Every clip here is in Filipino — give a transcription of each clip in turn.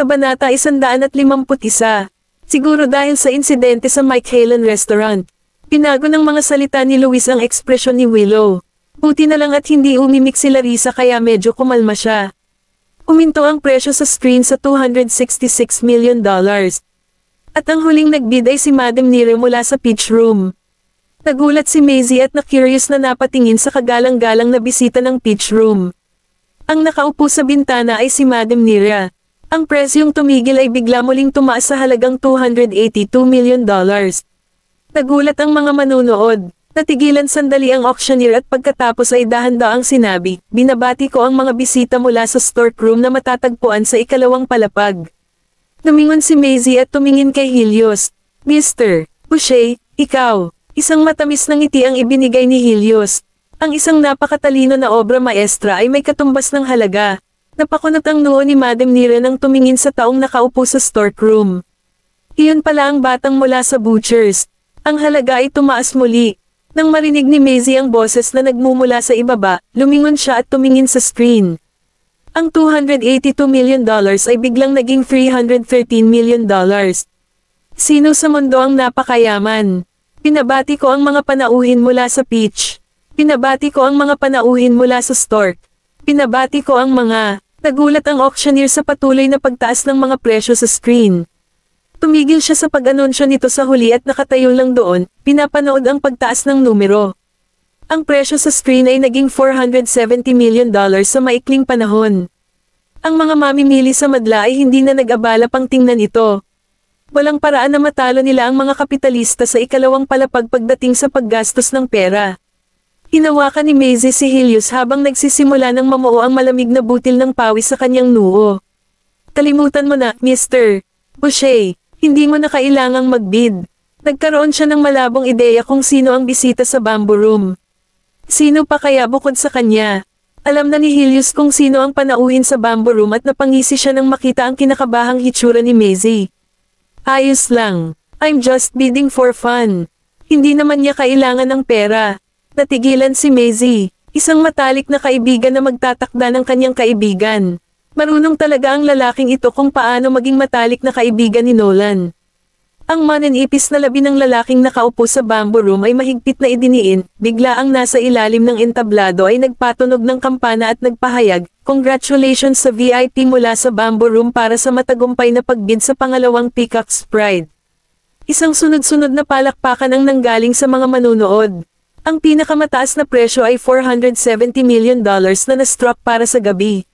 Kabanata 151. Siguro dahil sa insidente sa Mike Halen Restaurant. Pinago ng mga salita ni Luis ang ekspresyon ni Willow. Buti na lang at hindi umimik si Larissa kaya medyo kumalma siya. Uminto ang presyo sa screen sa $266 million. At ang huling nagbid ay si Madam Nire mula sa pitch room. Nagulat si Maisie at na-curious na napatingin sa kagalang-galang na bisita ng pitch room. Ang nakaupo sa bintana ay si Madam Nira. Ang presyong tumigil ay bigla muling tumaas sa halagang $282 million. dollars. Nagulat ang mga manunood. Natigilan sandali ang auctioneer at pagkatapos ay dahan-daang sinabi, binabati ko ang mga bisita mula sa storeroom na matatagpuan sa ikalawang palapag. Tumingon si Maisie at tumingin kay Helios. Mr. Boucher, ikaw. Isang matamis ng ngiti ang ibinigay ni Helios. Ang isang napakatalino na obra maestra ay may katumbas ng halaga, Napakunot ang noo ni Madam Nira nang tumingin sa taong nakaupo sa storeroom. Iyon pala ang batang mula sa butchers. Ang halaga ay tumaas muli. Nang marinig ni Maisie ang boses na nagmumula sa ibaba, lumingon siya at tumingin sa screen. Ang $282 million ay biglang naging $313 million. Sino sa mundo ang napakayaman? Pinabati ko ang mga panauhin mula sa pitch. Pinabati ko ang mga panauhin mula sa stork. Pinabati ko ang mga Nagulat ang auctioneer sa patuloy na pagtaas ng mga presyo sa screen. Tumigil siya sa pag-anunsyo nito sa huli at nakatayo lang doon, pinapanood ang pagtaas ng numero. Ang presyo sa screen ay naging $470 million sa maikling panahon. Ang mga mamimili sa madla ay hindi na nag-abala pang tingnan ito. Walang paraan na matalo nila ang mga kapitalista sa ikalawang palapag pagdating sa paggastos ng pera. Hinawakan ni Maisie si Helios habang nagsisimula ng mamuo ang malamig na butil ng pawis sa kanyang noo. Kalimutan mo na, Mr. Boucher, hindi mo na kailangang magbid. Nagkaroon siya ng malabong ideya kung sino ang bisita sa bamboo room. Sino pa kaya bukod sa kanya? Alam na ni Helios kung sino ang panauhin sa bamboo room at napangisi siya nang makita ang kinakabahang hitsura ni Maisie. Ayos lang. I'm just bidding for fun. Hindi naman niya kailangan ng pera natigilan si Maisie, isang matalik na kaibigan na magtatakda ng kanyang kaibigan. Marunong talaga ang lalaking ito kung paano maging matalik na kaibigan ni Nolan. Ang maninipis na labi ng lalaking nakaupo sa bamboo room ay mahigpit na idiniin, bigla ang nasa ilalim ng entablado ay nagpatunog ng kampana at nagpahayag, Congratulations sa VIP mula sa bamboo room para sa matagumpay na pagbid sa pangalawang Peacock's Pride. Isang sunod-sunod na palakpakan ang nanggaling sa mga manunood. Ang pinakamataas na presyo ay $470 million na na-struck para sa gabi.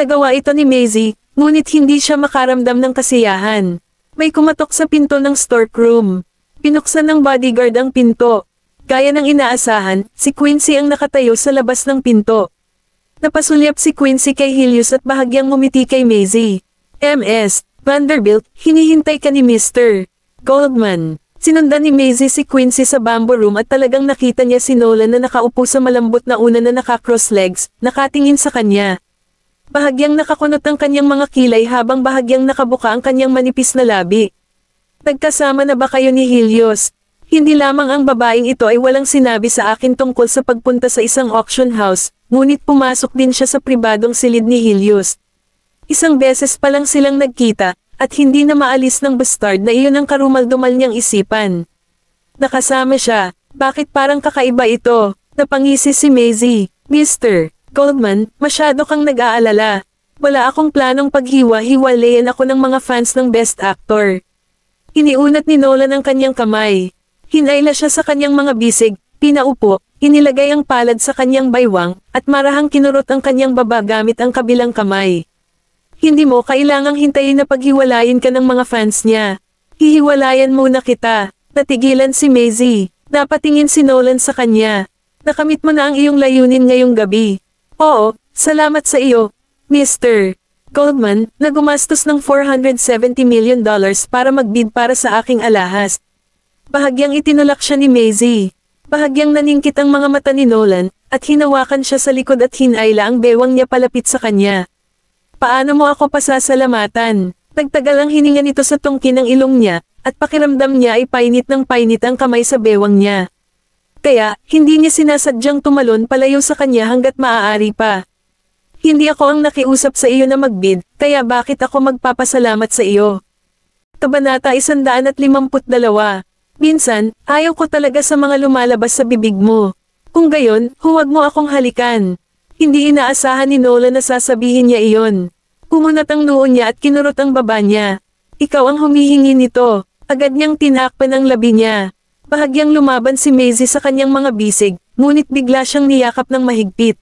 Nagawa ito ni Maisie, ngunit hindi siya makaramdam ng kasiyahan. May kumatok sa pinto ng storeroom. Pinuksan ng bodyguard ang pinto. Gaya ng inaasahan, si Quincy ang nakatayo sa labas ng pinto. Napasulyap si Quincy kay Helios at bahagyang ngumiti kay Maisie. MS, Vanderbilt, hinihintay ka ni Mr. Goldman. Sinundan ni Maisie si Quincy sa bamboo room at talagang nakita niya si Nolan na nakaupo sa malambot na una na nakacross legs, nakatingin sa kanya. Bahagyang nakakunot ang kanyang mga kilay habang bahagyang nakabuka ang kanyang manipis na labi. Nagkasama na ba kayo ni Helios? Hindi lamang ang babaeng ito ay walang sinabi sa akin tungkol sa pagpunta sa isang auction house, ngunit pumasok din siya sa pribadong silid ni Helios. Isang beses pa lang silang nagkita, at hindi na maalis ng bastard na iyon ang karumaldumal niyang isipan. Nakasama siya, bakit parang kakaiba ito, napangisi si Maisie, Mr. Goldman, masyado kang nag-aalala. Wala akong planong paghiwa-hiwalayan ako ng mga fans ng Best Actor. Iniunat ni Nolan ang kanyang kamay. Hinayla siya sa kanyang mga bisig, pinaupo, inilagay ang palad sa kanyang baywang, at marahang kinurot ang kanyang baba gamit ang kabilang kamay. Hindi mo kailangang hintayin na paghiwalayin ka ng mga fans niya. Hihiwalayan muna kita. Natigilan si Maisie. Napatingin si Nolan sa kanya. Nakamit mo na ang iyong layunin ngayong gabi. Oo, salamat sa iyo, Mr. Goldman, na gumastos ng $470 million para magbid para sa aking alahas. Bahagyang itinulak siya ni Maisie. Bahagyang naningkit ang mga mata ni Nolan, at hinawakan siya sa likod at hinaila ang bewang niya palapit sa kanya. Paano mo ako pasasalamatan? Tagtagal ang hininga nito sa tungkin ng ilong niya, at pakiramdam niya ay painit ng painit ang kamay sa bewang niya. Kaya, hindi niya sinasadyang tumalon palayo sa kanya hanggat maaari pa. Hindi ako ang nakiusap sa iyo na magbid, kaya bakit ako magpapasalamat sa iyo? Kabanata 152 Minsan, ayaw ko talaga sa mga lumalabas sa bibig mo. Kung gayon, huwag mo akong halikan. Hindi inaasahan ni Nola na sasabihin niya iyon. Kumunat ang noon niya at kinurot ang baba niya. Ikaw ang humihingi nito. Agad niyang tinakpan ang labi niya. Bahagyang lumaban si Maisie sa kanyang mga bisig, ngunit bigla siyang niyakap ng mahigpit.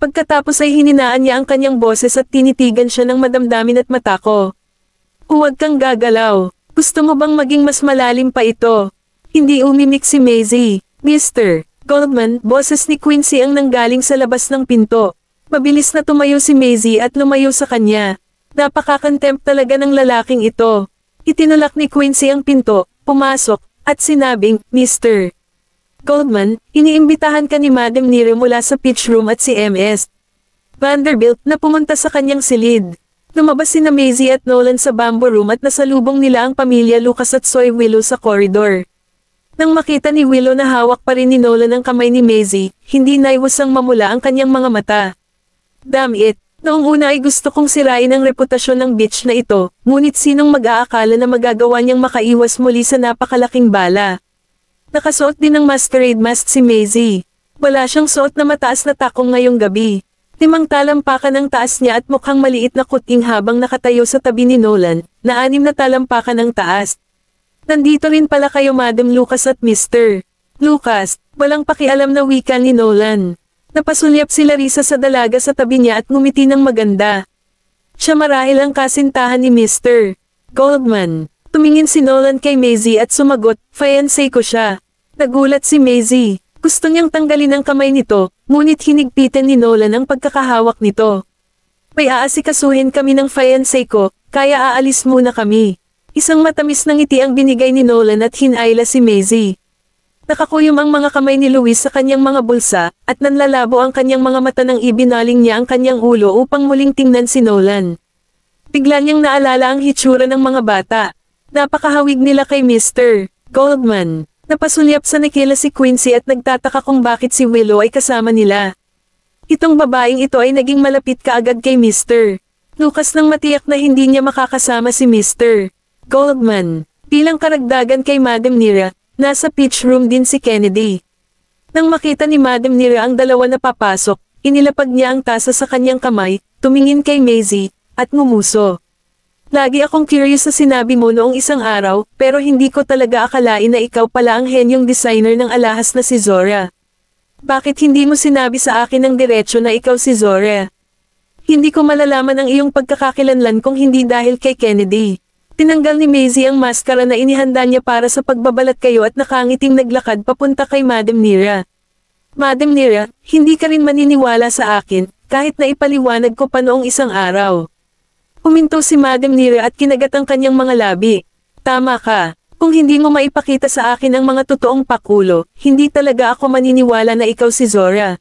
Pagkatapos ay hininaan niya ang kanyang boses at tinitigan siya ng madamdamin at matako. Huwag kang gagalaw. Gusto mo bang maging mas malalim pa ito? Hindi umimik si Maisie. Mister, Goldman, boses ni Quincy ang nanggaling sa labas ng pinto. Mabilis na tumayo si Maisie at lumayo sa kanya. Napakakontempt talaga ng lalaking ito. Itinulak ni Quincy ang pinto, pumasok, at sinabing, Mr. Goldman, iniimbitahan ka ni Madam Nero mula sa pitch room at si MS. Vanderbilt na pumunta sa kanyang silid. Lumabas si na Maisie at Nolan sa bamboo room at nasalubong nila ang pamilya Lucas at Soy Willow sa corridor. Nang makita ni Willow na hawak pa rin ni Nolan ang kamay ni Maisie, hindi naiwasang mamula ang kanyang mga mata. Damn it! Noong una ay gusto kong sirain ang reputasyon ng bitch na ito, ngunit sinong mag-aakala na magagawa niyang makaiwas muli sa napakalaking bala. Nakasuot din ng masquerade mask si Maisie. Wala siyang suot na mataas na takong ngayong gabi. Timang talampakan ang taas niya at mukhang maliit na kuting habang nakatayo sa tabi ni Nolan, na anim na talampakan ang taas, Nandito rin pala kayo Madam Lucas at Mr. Lucas, walang pakialam na wika ni Nolan. Napasulyap si Larissa sa dalaga sa tabi niya at ngumiti ng maganda. Siya marahil ang kasintahan ni Mr. Goldman. Tumingin si Nolan kay Maisie at sumagot, fiancé ko siya. Nagulat si Maisie. Gusto niyang tanggalin ang kamay nito, ngunit hinigpitan ni Nolan ang pagkakahawak nito. May aasikasuhin kami ng fiancé ko, kaya aalis muna kami. Isang matamis ng ngiti ang binigay ni Nolan at hinayla si Maisie. Nakakuyom ang mga kamay ni Luis sa kanyang mga bulsa, at nanlalabo ang kanyang mga mata nang ibinaling niya ang kanyang ulo upang muling tingnan si Nolan. Bigla niyang naalala ang hitsura ng mga bata. Napakahawig nila kay Mr. Goldman. Napasulyap sa nakila si Quincy at nagtataka kung bakit si Willow ay kasama nila. Itong babaeng ito ay naging malapit kaagad kay Mr. Lucas nang matiyak na hindi niya makakasama si Mr. Goldman. Bilang karagdagan kay Madam Nira, nasa pitch room din si Kennedy. Nang makita ni Madam Nira ang dalawa na papasok, inilapag niya ang tasa sa kanyang kamay, tumingin kay Maisie, at ngumuso. Lagi akong curious sa sinabi mo noong isang araw, pero hindi ko talaga akalain na ikaw pala ang henyong designer ng alahas na si Zora. Bakit hindi mo sinabi sa akin ng diretsyo na ikaw si Zora? Hindi ko malalaman ang iyong pagkakakilanlan kung hindi dahil kay Kennedy. Tinanggal ni Maisie ang maskara na inihanda niya para sa pagbabalat kayo at nakangiting naglakad papunta kay Madam Nira. Madam Nira, hindi ka rin maniniwala sa akin, kahit na ipaliwanag ko pa noong isang araw. Huminto si Madam Nira at kinagat ang kanyang mga labi. Tama ka. Kung hindi mo maipakita sa akin ang mga totoong pakulo, hindi talaga ako maniniwala na ikaw si Zora.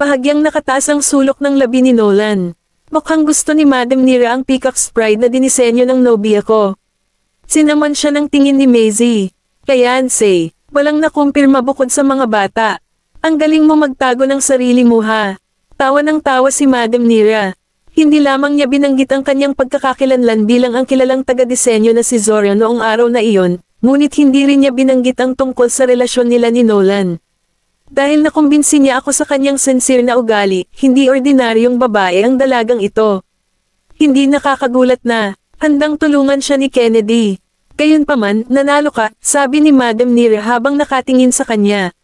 Bahagyang nakataas ang sulok ng labi ni Nolan. Mukhang gusto ni Madam Nira ang peacock's pride na dinisenyo ng nobya ko. Sinaman siya ng tingin ni Maisie. Kaya say, walang nakumpirma bukod sa mga bata. Ang galing mo magtago ng sarili mo ha. Tawa ng tawa si Madam Nira. Hindi lamang niya binanggit ang kanyang pagkakakilanlan bilang ang kilalang taga-disenyo na si Zora noong araw na iyon, ngunit hindi rin niya binanggit ang tungkol sa relasyon nila ni Nolan. Dahil nakumbinsi niya ako sa kanyang sincere na ugali, hindi ordinaryong babae ang dalagang ito. Hindi nakakagulat na, handang tulungan siya ni Kennedy. Gayunpaman, nanalo ka, sabi ni Madam Nira habang nakatingin sa kanya.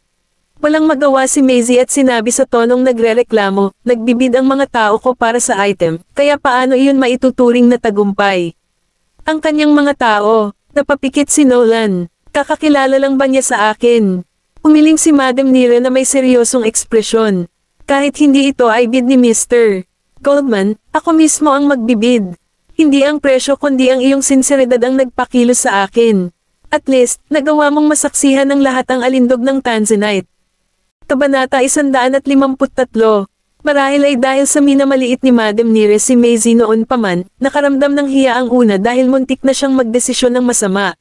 Walang magawa si Maisie at sinabi sa tonong nagrereklamo, nagbibid ang mga tao ko para sa item, kaya paano iyon maituturing na tagumpay? Ang kanyang mga tao, napapikit si Nolan, kakakilala lang ba niya sa akin? Umiling si Madam Nira na may seryosong ekspresyon. Kahit hindi ito ay bid ni Mr. Goldman, ako mismo ang magbibid. Hindi ang presyo kundi ang iyong sinseridad ang nagpakilos sa akin. At least, nagawa mong masaksihan ng lahat ang alindog ng Tanzanite. Kabanata 153 Marahil ay dahil sa minamaliit ni Madam Nire si Maisie noon pa man, nakaramdam ng hiya ang una dahil muntik na siyang magdesisyon ng masama.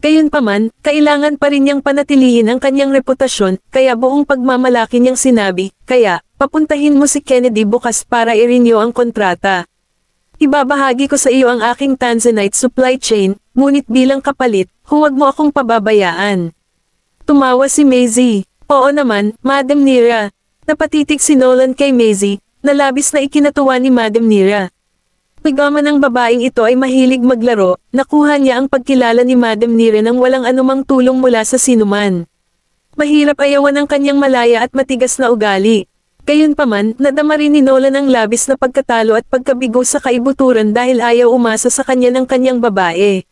Gayunpaman, kailangan pa rin niyang panatilihin ang kanyang reputasyon, kaya buong pagmamalaki niyang sinabi, kaya, papuntahin mo si Kennedy bukas para irinyo ang kontrata. Ibabahagi ko sa iyo ang aking Tanzanite supply chain, ngunit bilang kapalit, huwag mo akong pababayaan. Tumawa si Maisie. Oo naman, Madam Nira. Napatitig si Nolan kay Maisie, na labis na ikinatuwa ni Madam Nira. Tigaman ng babaeng ito ay mahilig maglaro, nakuha niya ang pagkilala ni Madam Nire nang walang anumang tulong mula sa sinuman. Mahirap ayawan ang kanyang malaya at matigas na ugali. Gayunpaman, nadama rin ni Nolan ang labis na pagkatalo at pagkabigo sa kaibuturan dahil ayaw umasa sa kanya ng kanyang babae.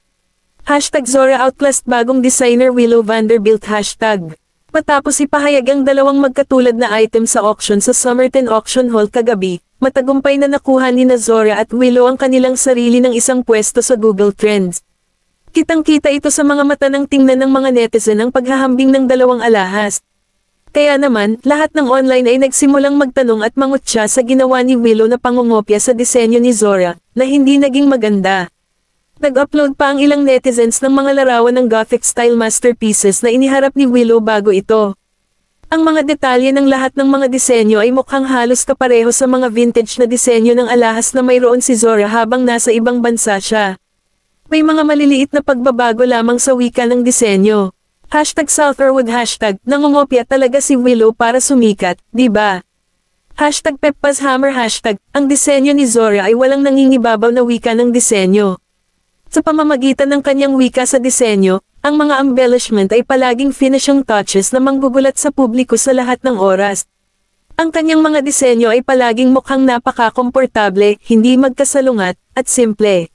Hashtag Zora Outclassed Bagong Designer Willow Vanderbilt Hashtag Matapos ipahayag ang dalawang magkatulad na item sa auction sa Somerton Auction Hall kagabi, Matagumpay na nakuha ni Nazora at Willow ang kanilang sarili ng isang pwesto sa Google Trends. Kitang-kita ito sa mga mata ng tingnan ng mga netizen ang paghahambing ng dalawang alahas. Kaya naman, lahat ng online ay nagsimulang magtanong at mangutya sa ginawa ni Willow na pangungopya sa disenyo ni Zora, na hindi naging maganda. Nag-upload pa ang ilang netizens ng mga larawan ng gothic style masterpieces na iniharap ni Willow bago ito. Ang mga detalye ng lahat ng mga disenyo ay mukhang halos kapareho sa mga vintage na disenyo ng alahas na mayroon si Zora habang nasa ibang bansa siya. May mga maliliit na pagbabago lamang sa wika ng disenyo. Hashtag Southerwood hashtag, nangungopia talaga si Willow para sumikat, di ba? Hashtag Peppa's Hammer hashtag, ang disenyo ni Zora ay walang nangingibabaw na wika ng disenyo. Sa pamamagitan ng kanyang wika sa disenyo, ang mga embellishment ay palaging finishing touches na manggugulat sa publiko sa lahat ng oras. Ang kanyang mga disenyo ay palaging mukhang napaka-komportable, hindi magkasalungat, at simple.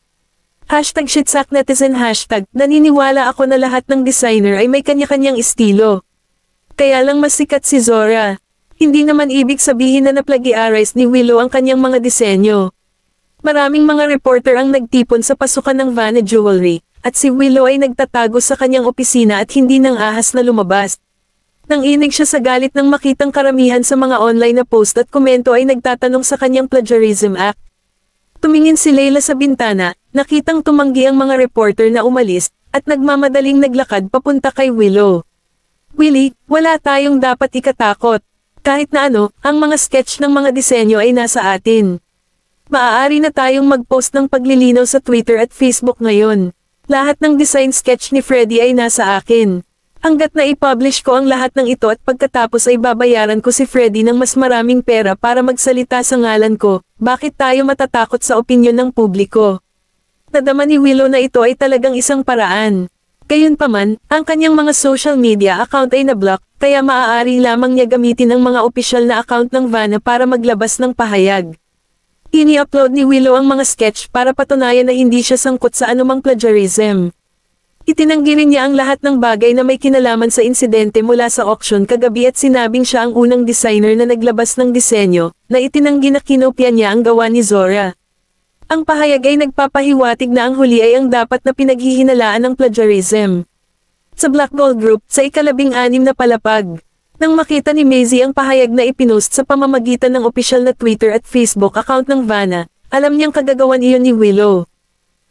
Hashtag shitsack hashtag, naniniwala ako na lahat ng designer ay may kanya-kanyang estilo. Kaya lang masikat si Zora. Hindi naman ibig sabihin na naplagiarize ni Willow ang kanyang mga disenyo. Maraming mga reporter ang nagtipon sa pasukan ng Vana Jewelry, at si Willow ay nagtatago sa kanyang opisina at hindi nang ahas na lumabas. Nang inig siya sa galit nang makitang karamihan sa mga online na post at komento ay nagtatanong sa kanyang plagiarism act. Tumingin si Layla sa bintana, nakitang tumanggi ang mga reporter na umalis, at nagmamadaling naglakad papunta kay Willow. Willie, wala tayong dapat ikatakot. Kahit na ano, ang mga sketch ng mga disenyo ay nasa atin. Maaari na tayong mag-post ng paglilinaw sa Twitter at Facebook ngayon. Lahat ng design sketch ni Freddy ay nasa akin. Hanggat na i-publish ko ang lahat ng ito at pagkatapos ay babayaran ko si Freddy ng mas maraming pera para magsalita sa ngalan ko, bakit tayo matatakot sa opinyon ng publiko? Nadama ni Willow na ito ay talagang isang paraan. Gayunpaman, ang kanyang mga social media account ay nablock, kaya maaari lamang niya gamitin ang mga opisyal na account ng Vana para maglabas ng pahayag. Ini-upload ni Willow ang mga sketch para patunayan na hindi siya sangkot sa anumang plagiarism. Itinanggi rin niya ang lahat ng bagay na may kinalaman sa insidente mula sa auction kagabi at sinabing siya ang unang designer na naglabas ng disenyo, na itinanggi na kinopya niya ang gawa ni Zora. Ang pahayag ay nagpapahiwatig na ang huli ay ang dapat na pinaghihinalaan ng plagiarism. Sa Black Gold Group, sa ikalabing anim na palapag, nang makita ni Maisie ang pahayag na ipinost sa pamamagitan ng opisyal na Twitter at Facebook account ng Vanna, alam niyang kagagawan iyon ni Willow.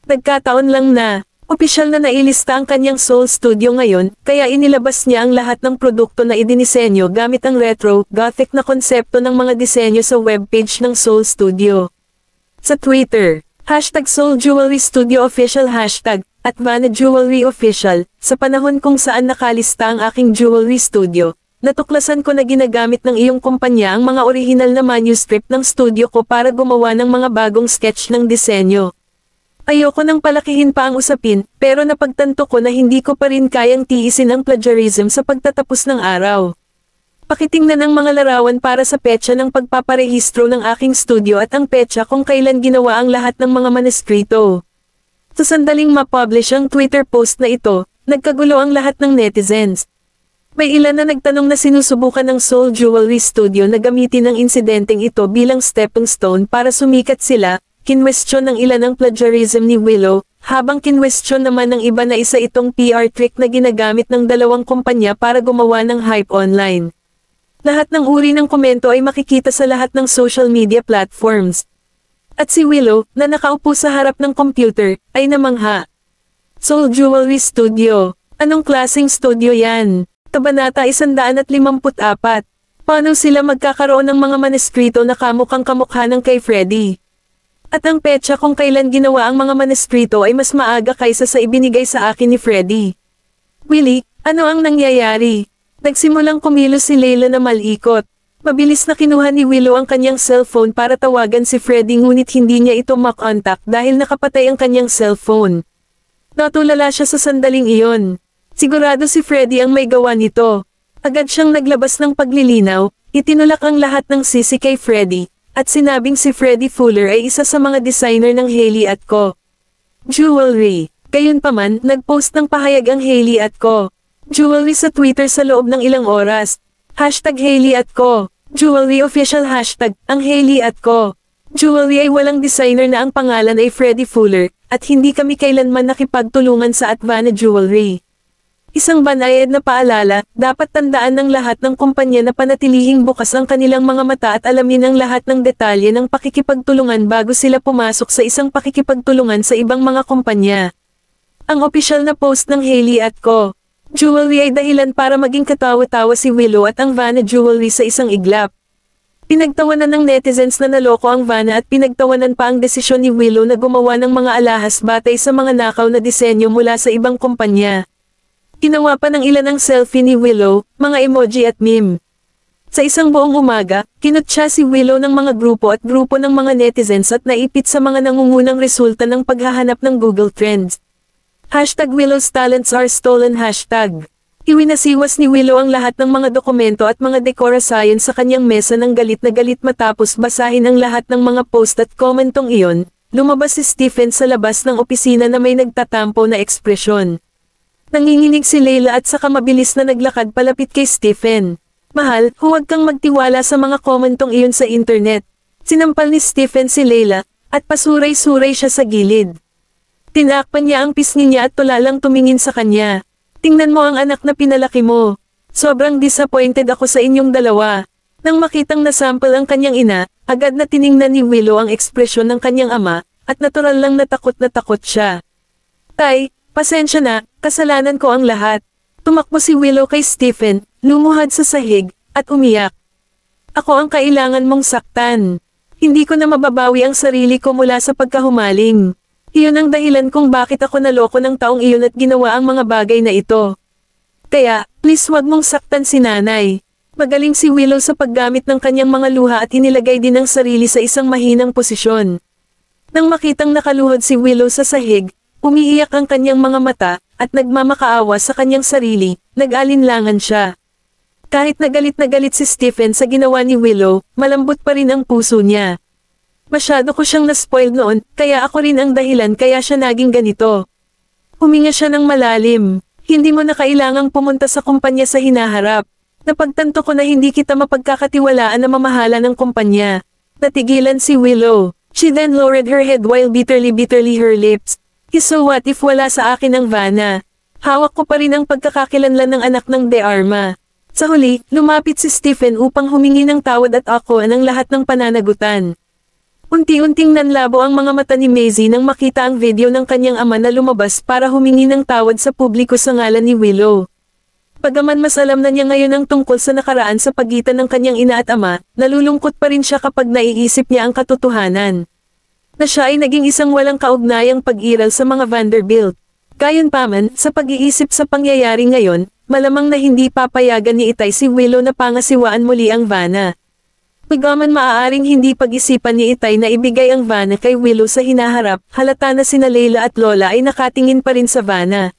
Nagkataon lang na, opisyal na nailista ang kanyang Soul Studio ngayon, kaya inilabas niya ang lahat ng produkto na idinisenyo gamit ang retro, gothic na konsepto ng mga disenyo sa webpage ng Soul Studio. Sa Twitter, hashtag Soul Jewelry Studio Official hashtag, at Vana Jewelry Official, sa panahon kung saan nakalista ang aking jewelry studio, natuklasan ko na ginagamit ng iyong kumpanya ang mga orihinal na manuscript ng studio ko para gumawa ng mga bagong sketch ng disenyo. Ayoko nang palakihin pa ang usapin, pero napagtanto ko na hindi ko pa rin kayang tiisin ang plagiarism sa pagtatapos ng araw. Pakitingnan ang mga larawan para sa petsa ng pagpaparehistro ng aking studio at ang petsa kung kailan ginawa ang lahat ng mga manuskrito. Sa sandaling mapublish ang Twitter post na ito, nagkagulo ang lahat ng netizens, may ilan na nagtanong na sinusubukan ng Soul Jewelry Studio na gamitin ang insidenteng ito bilang stepping stone para sumikat sila, kinwestiyon ng ilan ang plagiarism ni Willow, habang kinwestiyon naman ng iba na isa itong PR trick na ginagamit ng dalawang kumpanya para gumawa ng hype online. Lahat ng uri ng komento ay makikita sa lahat ng social media platforms. At si Willow, na nakaupo sa harap ng computer, ay namangha. Soul Jewelry Studio. Anong klaseng studio yan? banata 154. Paano sila magkakaroon ng mga manuskrito na kamukhang kamukha ng kay Freddy? At ang petsa kung kailan ginawa ang mga manuskrito ay mas maaga kaysa sa ibinigay sa akin ni Freddy. Willie, ano ang nangyayari? Nagsimulang kumilos si Leila na malikot. Mabilis na kinuha ni Willow ang kanyang cellphone para tawagan si Freddy ngunit hindi niya ito makontak dahil nakapatay ang kanyang cellphone. Natulala siya sa sandaling iyon. Sigurado si Freddy ang may gawa nito. Agad siyang naglabas ng paglilinaw, itinulak ang lahat ng sisi kay Freddy, at sinabing si Freddy Fuller ay isa sa mga designer ng Haley at Co. Jewelry. Gayunpaman, nagpost ng pahayag ang Haley at Co. Jewelry sa Twitter sa loob ng ilang oras. Hashtag Haley at Co. Jewelry official hashtag, ang Haley at Co. Jewelry ay walang designer na ang pangalan ay Freddy Fuller, at hindi kami kailanman nakipagtulungan sa Advana Jewelry. Isang banayad na paalala, dapat tandaan ng lahat ng kumpanya na panatilihing bukas ang kanilang mga mata at alamin ang lahat ng detalye ng pakikipagtulungan bago sila pumasok sa isang pakikipagtulungan sa ibang mga kumpanya. Ang opisyal na post ng Haley at Co. Jewelry ay dahilan para maging katawa-tawa si Willow at ang Vana Jewelry sa isang iglap. Pinagtawanan ng netizens na naloko ang Vana at pinagtawanan pa ang desisyon ni Willow na gumawa ng mga alahas batay sa mga nakaw na disenyo mula sa ibang kumpanya. Ginawa pa ng ilan ang selfie ni Willow, mga emoji at meme. Sa isang buong umaga, kinutsa si Willow ng mga grupo at grupo ng mga netizens at naipit sa mga nangungunang resulta ng paghahanap ng Google Trends. Hashtag Willow's Talents Are Stolen Hashtag Iwinasiwas ni Willow ang lahat ng mga dokumento at mga dekorasayon sa kanyang mesa ng galit na galit matapos basahin ang lahat ng mga post at komentong iyon, lumabas si Stephen sa labas ng opisina na may nagtatampo na ekspresyon. Nanginginig si Leila at saka mabilis na naglakad palapit kay Stephen. Mahal, huwag kang magtiwala sa mga komentong iyon sa internet. Sinampal ni Stephen si Leila, at pasuray-suray siya sa gilid. Tinakpan niya ang pisngi niya at tulalang tumingin sa kanya. Tingnan mo ang anak na pinalaki mo. Sobrang disappointed ako sa inyong dalawa. Nang makitang nasample ang kanyang ina, agad na tiningnan ni Willow ang ekspresyon ng kanyang ama, at natural lang natakot na takot siya. Tay, pasensya na, kasalanan ko ang lahat. Tumakbo si Willow kay Stephen, lumuhad sa sahig, at umiyak. Ako ang kailangan mong saktan. Hindi ko na mababawi ang sarili ko mula sa pagkahumaling. Iyon ang dahilan kung bakit ako naloko ng taong iyon at ginawa ang mga bagay na ito. Kaya, please wag mong saktan si nanay. Magaling si Willow sa paggamit ng kanyang mga luha at inilagay din ang sarili sa isang mahinang posisyon. Nang makitang nakaluhod si Willow sa sahig, umiiyak ang kanyang mga mata, at nagmamakaawa sa kanyang sarili, nag-alinlangan siya. Kahit nagalit na galit si Stephen sa ginawa ni Willow, malambot pa rin ang puso niya. Masyado ko siyang naspoiled noon, kaya ako rin ang dahilan kaya siya naging ganito. Huminga siya ng malalim. Hindi mo na kailangang pumunta sa kumpanya sa hinaharap. Napagtanto ko na hindi kita mapagkakatiwalaan na mamahala ng kumpanya. Natigilan si Willow. She then lowered her head while bitterly bitterly her lips. So what if wala sa akin ang Vana? Hawak ko pa rin ang pagkakakilanlan ng anak ng De Arma. Sa huli, lumapit si Stephen upang humingi ng tawad at ako ng lahat ng pananagutan. Unti-unting nanlabo ang mga mata ni Maisie nang makita ang video ng kanyang ama na lumabas para humingi ng tawad sa publiko sa ngalan ni Willow. Pagaman mas alam na niya ngayon ang tungkol sa nakaraan sa pagitan ng kanyang ina at ama, nalulungkot pa rin siya kapag naiisip niya ang katotohanan na siya ay naging isang walang kaugnayang pag-iral sa mga Vanderbilt. Gayunpaman, sa pag-iisip sa pangyayari ngayon, malamang na hindi papayagan ni Itay si Willow na pangasiwaan muli ang Vana. Pagaman maaaring hindi pag-isipan ni Itay na ibigay ang Vana kay Willow sa hinaharap, halata na sina Leila at Lola ay nakatingin pa rin sa Vana.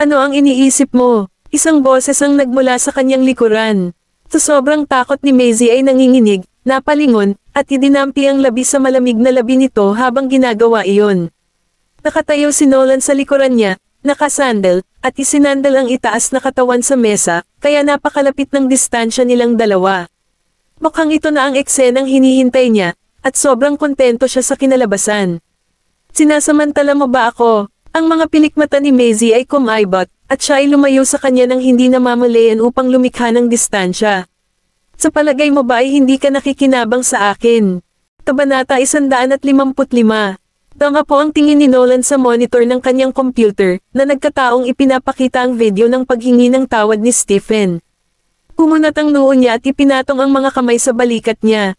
Ano ang iniisip mo? Isang boses ang nagmula sa kanyang likuran. Sa sobrang takot ni Maisie ay nanginginig, napalingon, at idinampi ang labi sa malamig na labi nito habang ginagawa iyon. Nakatayo si Nolan sa likuran niya, nakasandal, at isinandal ang itaas na katawan sa mesa, kaya napakalapit ng distansya nilang dalawa. Mukhang ito na ang eksenang hinihintay niya, at sobrang kontento siya sa kinalabasan. Sinasamantala mo ba ako? Ang mga pilikmata ni Maisie ay kumaibot, at siya ay lumayo sa kanya ng hindi namamalayan upang lumikha ng distansya. Sa palagay mo ba ay hindi ka nakikinabang sa akin? Kabanata 155. Tanga po ang tingin ni Nolan sa monitor ng kanyang computer, na nagkataong ipinapakita ang video ng paghingi ng tawad ni Stephen. Kumunat ang noo niya at ipinatong ang mga kamay sa balikat niya.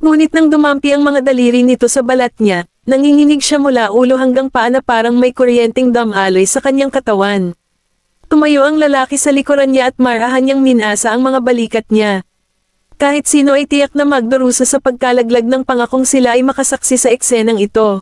Ngunit nang dumampi ang mga daliri nito sa balat niya, nanginginig siya mula ulo hanggang paa na parang may kuryenteng damaloy sa kanyang katawan. Tumayo ang lalaki sa likuran niya at marahan niyang minasa ang mga balikat niya. Kahit sino ay tiyak na magdurusa sa pagkalaglag ng pangakong sila ay makasaksi sa eksenang ito.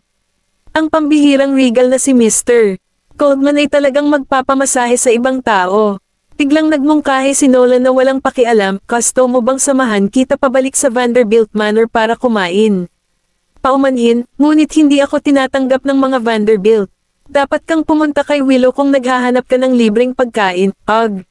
Ang pambihirang regal na si Mr. Coldman ay talagang magpapamasahe sa ibang tao. Tiglang nagmungkahe si Nolan na walang pakialam, kasto mo bang samahan kita pabalik sa Vanderbilt Manor para kumain. Paumanhin, ngunit hindi ako tinatanggap ng mga Vanderbilt. Dapat kang pumunta kay Willow kung naghahanap ka ng libreng pagkain, ag.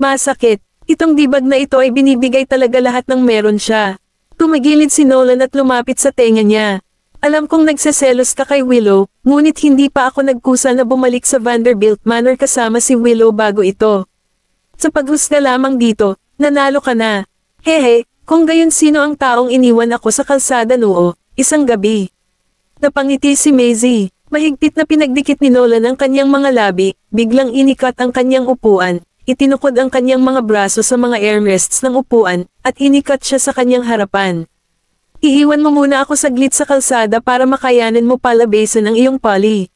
Masakit, Itong dibag na ito ay binibigay talaga lahat ng meron siya. Tumagilid si Nolan at lumapit sa tenga niya. Alam kong nagseselos ka kay Willow, ngunit hindi pa ako nagkusa na bumalik sa Vanderbilt Manor kasama si Willow bago ito. Sa paghusga lamang dito, nanalo ka na. Hehe, kung gayon sino ang taong iniwan ako sa kalsada noo, isang gabi. Napangiti si Maisie, mahigpit na pinagdikit ni Nolan ang kanyang mga labi, biglang inikat ang kanyang upuan, itinukod ang kanyang mga braso sa mga armrests ng upuan, at hinikat siya sa kanyang harapan. Iiwan mo muna ako saglit sa kalsada para makayanan mo palabasan ang iyong pali.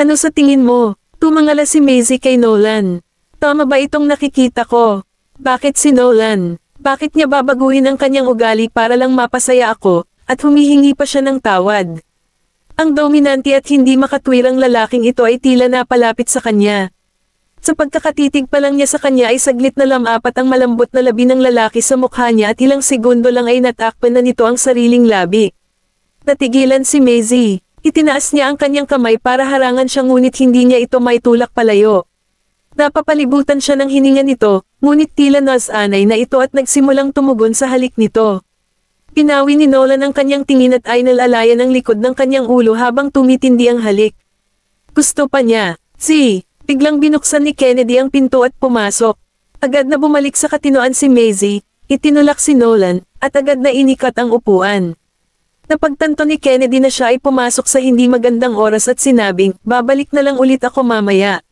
Ano sa tingin mo? Tumangala si Maisie kay Nolan. Tama ba itong nakikita ko? Bakit si Nolan? Bakit niya babaguhin ang kanyang ugali para lang mapasaya ako, at humihingi pa siya ng tawad? Ang dominante at hindi makatwirang lalaking ito ay tila napalapit sa kanya, sa pagkakatitig pa lang niya sa kanya ay saglit na lamapat ang malambot na labi ng lalaki sa mukha niya at ilang segundo lang ay natakpan na nito ang sariling labi. Natigilan si Maisie. Itinaas niya ang kanyang kamay para harangan siya ngunit hindi niya ito maitulak palayo. Napapalibutan siya ng hininga nito, ngunit tila nasanay na ito at nagsimulang tumugon sa halik nito. Pinawi ni Nolan ang kanyang tingin at ay nalalayan ang likod ng kanyang ulo habang tumitindi ang halik. Gusto pa niya. Si, Biglang binuksan ni Kennedy ang pinto at pumasok. Agad na bumalik sa katinoan si Maisie, itinulak si Nolan, at agad na inikat ang upuan. Napagtanto ni Kennedy na siya ay pumasok sa hindi magandang oras at sinabing, babalik na lang ulit ako mamaya.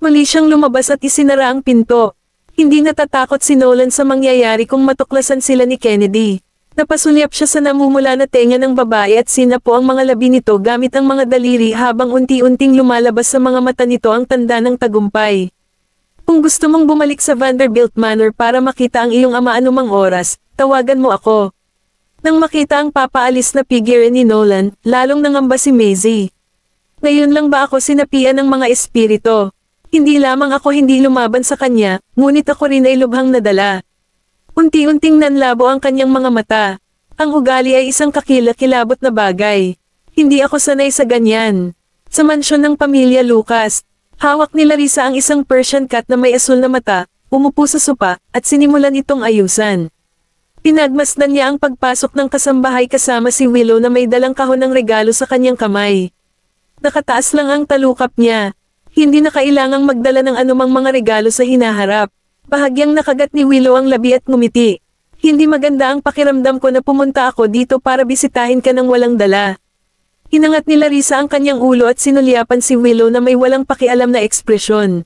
Muli siyang lumabas at isinara ang pinto. Hindi natatakot si Nolan sa mangyayari kung matuklasan sila ni Kennedy. Napasulyap siya sa namumula na tenga ng babae at sinapo ang mga labi nito gamit ang mga daliri habang unti-unting lumalabas sa mga mata nito ang tanda ng tagumpay. Kung gusto mong bumalik sa Vanderbilt Manor para makita ang iyong ama anumang oras, tawagan mo ako. Nang makita ang papaalis na figure ni Nolan, lalong nangamba si Maisie. Ngayon lang ba ako sinapian ng mga espirito? Hindi lamang ako hindi lumaban sa kanya, ngunit ako rin ay lubhang nadala. Unti-unting nanlabo ang kanyang mga mata. Ang ugali ay isang kakilakilabot na bagay. Hindi ako sanay sa ganyan. Sa mansyon ng pamilya Lucas, hawak ni Larissa ang isang Persian cat na may asul na mata, umupo sa sopa, at sinimulan itong ayusan. Pinagmasdan niya ang pagpasok ng kasambahay kasama si Willow na may dalang kahon ng regalo sa kanyang kamay. Nakataas lang ang talukap niya. Hindi na kailangang magdala ng anumang mga regalo sa hinaharap. Bahagyang nakagat ni Willow ang labi at ngumiti. Hindi maganda ang pakiramdam ko na pumunta ako dito para bisitahin ka ng walang dala. Hinangat ni Larissa ang kanyang ulo at sinulyapan si Willow na may walang pakialam na ekspresyon.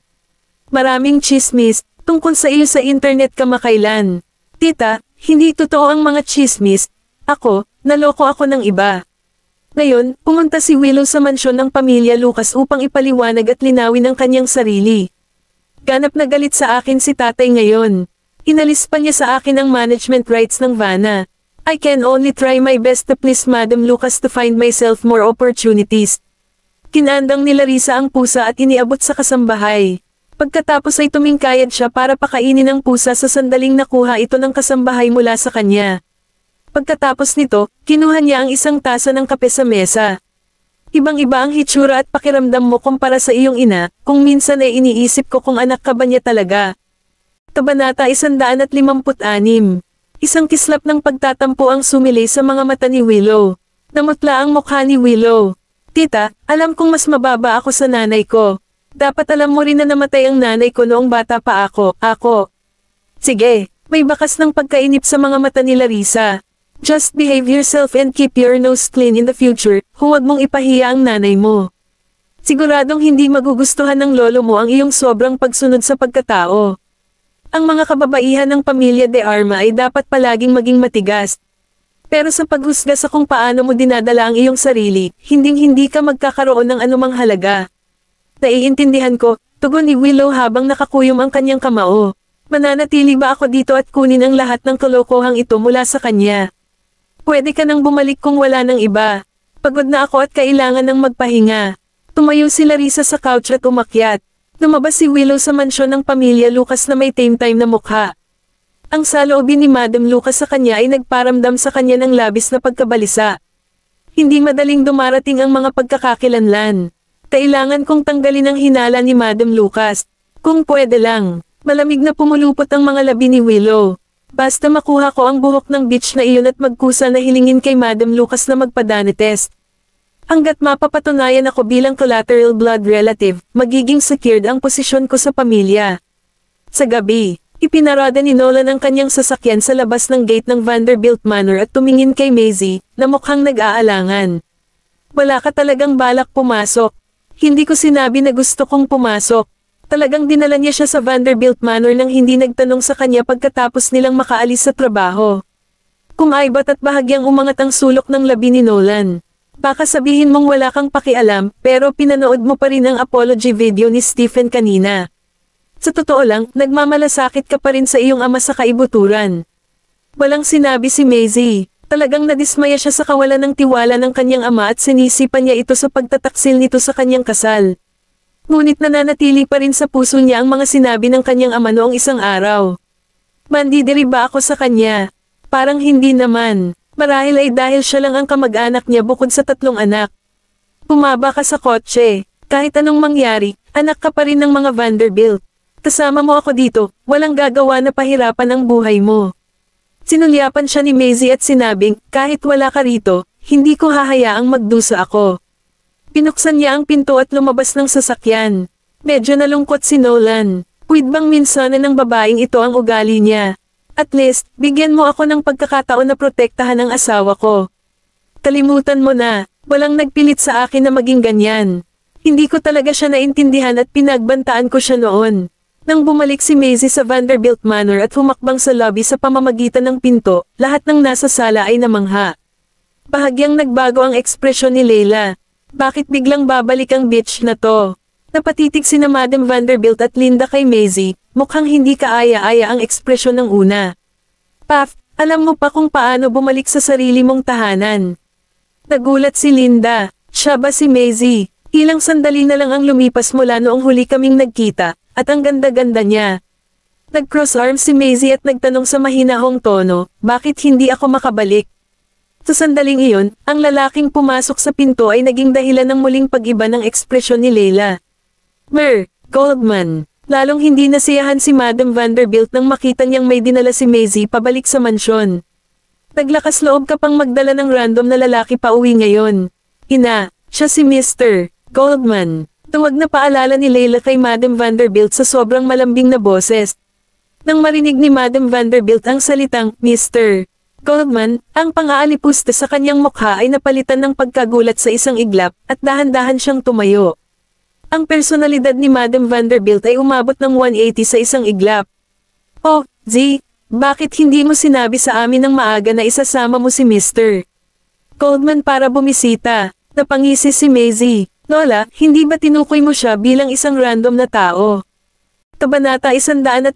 Maraming chismis, tungkol sa iyo sa internet kamakailan. Tita, hindi totoo ang mga chismis. Ako, naloko ako ng iba. Ngayon, pumunta si Willow sa mansyon ng pamilya Lucas upang ipaliwanag at linawin ang kanyang sarili. Ganap na galit sa akin si tatay ngayon. Inalis pa niya sa akin ang management rights ng Vana. I can only try my best to please Madam Lucas to find myself more opportunities. Kinandang ni Larissa ang pusa at iniabot sa kasambahay. Pagkatapos ay tumingkayad siya para pakainin ang pusa sa sandaling nakuha ito ng kasambahay mula sa kanya. Pagkatapos nito, kinuha niya ang isang tasa ng kape sa mesa. Ibang-iba ang hitsura at pakiramdam mo kumpara sa iyong ina, kung minsan ay iniisip ko kung anak ka ba niya talaga. Kabanata 156 Isang kislap ng pagtatampo ang sumili sa mga mata ni Willow. Namutla ang mukha ni Willow. Tita, alam kong mas mababa ako sa nanay ko. Dapat alam mo rin na namatay ang nanay ko noong bata pa ako, ako. Sige, may bakas ng pagkainip sa mga mata ni Larissa. Just behave yourself and keep your nose clean in the future, huwag mong ipahiya ang nanay mo. Siguradong hindi magugustuhan ng lolo mo ang iyong sobrang pagsunod sa pagkatao. Ang mga kababaihan ng pamilya de Arma ay dapat palaging maging matigas. Pero sa paghusga sa kung paano mo dinadala ang iyong sarili, hinding-hindi ka magkakaroon ng anumang halaga. Naiintindihan ko, tugon ni Willow habang nakakuyom ang kanyang kamao. Mananatili ba ako dito at kunin ang lahat ng kalokohang ito mula sa kanya? Pwede ka nang bumalik kung wala ng iba. Pagod na ako at kailangan ng magpahinga. Tumayo si Larissa sa couch at umakyat. Lumabas si Willow sa mansyon ng pamilya Lucas na may tame-time na mukha. Ang saloobin ni Madam Lucas sa kanya ay nagparamdam sa kanya ng labis na pagkabalisa. Hindi madaling dumarating ang mga pagkakakilanlan. Kailangan kong tanggalin ang hinala ni Madam Lucas. Kung pwede lang, malamig na pumulupot ang mga labi ni Willow. Basta makuha ko ang buhok ng bitch na iyon at magkusa na hilingin kay Madam Lucas na magpadana test. Hanggat mapapatunayan ako bilang collateral blood relative, magiging secured ang posisyon ko sa pamilya. Sa gabi, ipinarada ni Nolan ang kanyang sasakyan sa labas ng gate ng Vanderbilt Manor at tumingin kay Maisie, na mukhang nag-aalangan. Wala ka talagang balak pumasok. Hindi ko sinabi na gusto kong pumasok. Talagang dinala niya siya sa Vanderbilt Manor nang hindi nagtanong sa kanya pagkatapos nilang makaalis sa trabaho. Kumaibat at bahagyang umangat ang sulok ng labi ni Nolan. Baka sabihin mong wala kang pakialam, pero pinanood mo pa rin ang apology video ni Stephen kanina. Sa totoo lang, nagmamalasakit ka pa rin sa iyong ama sa kaibuturan. Walang sinabi si Maisie. Talagang nadismaya siya sa kawalan ng tiwala ng kanyang ama at sinisipan niya ito sa pagtataksil nito sa kanyang kasal. Ngunit nananatili pa rin sa puso niya ang mga sinabi ng kanyang ama noong isang araw. Mandidiri ba ako sa kanya? Parang hindi naman. Marahil ay dahil siya lang ang kamag-anak niya bukod sa tatlong anak. Pumaba ka sa kotse. Kahit anong mangyari, anak ka pa rin ng mga Vanderbilt. Kasama mo ako dito, walang gagawa na pahirapan ang buhay mo. Sinulyapan siya ni Maisie at sinabing, kahit wala ka rito, hindi ko hahayaang magdusa ako. Pinuksan niya ang pinto at lumabas ng sasakyan. Medyo nalungkot si Nolan. Puwid bang minsan na ng babaeng ito ang ugali niya? At least, bigyan mo ako ng pagkakataon na protektahan ang asawa ko. Kalimutan mo na, walang nagpilit sa akin na maging ganyan. Hindi ko talaga siya naintindihan at pinagbantaan ko siya noon. Nang bumalik si Maisie sa Vanderbilt Manor at humakbang sa lobby sa pamamagitan ng pinto, lahat ng nasa sala ay namangha. Bahagyang nagbago ang ekspresyon ni Leila, bakit biglang babalik ang bitch na to? Napatitig si na Madam Vanderbilt at Linda kay Maisie, mukhang hindi kaaya-aya ang ekspresyon ng una. Paf, alam mo pa kung paano bumalik sa sarili mong tahanan. Nagulat si Linda, siya ba si Maisie? Ilang sandali na lang ang lumipas mula noong huli kaming nagkita, at ang ganda-ganda niya. Nag-cross arm si Maisie at nagtanong sa mahinahong tono, bakit hindi ako makabalik? Sa sandaling iyon, ang lalaking pumasok sa pinto ay naging dahilan ng muling pag-iba ng ekspresyon ni Leila. Mer, Goldman, lalong hindi nasiyahan si Madam Vanderbilt nang makita niyang may dinala si Maisie pabalik sa mansyon. Naglakas loob ka pang magdala ng random na lalaki pa uwi ngayon. Ina, siya si Mr. Goldman. Tuwag na paalala ni Leila kay Madam Vanderbilt sa sobrang malambing na boses. Nang marinig ni Madam Vanderbilt ang salitang, Mr. Goldman, ang pangaalipusta sa kanyang mukha ay napalitan ng pagkagulat sa isang iglap at dahan-dahan siyang tumayo. Ang personalidad ni Madam Vanderbilt ay umabot ng 180 sa isang iglap. Oh, G, bakit hindi mo sinabi sa amin ng maaga na isasama mo si Mr. Goldman para bumisita? Napangisi si Maisie. Nola, hindi ba tinukoy mo siya bilang isang random na tao? Kabanata 157.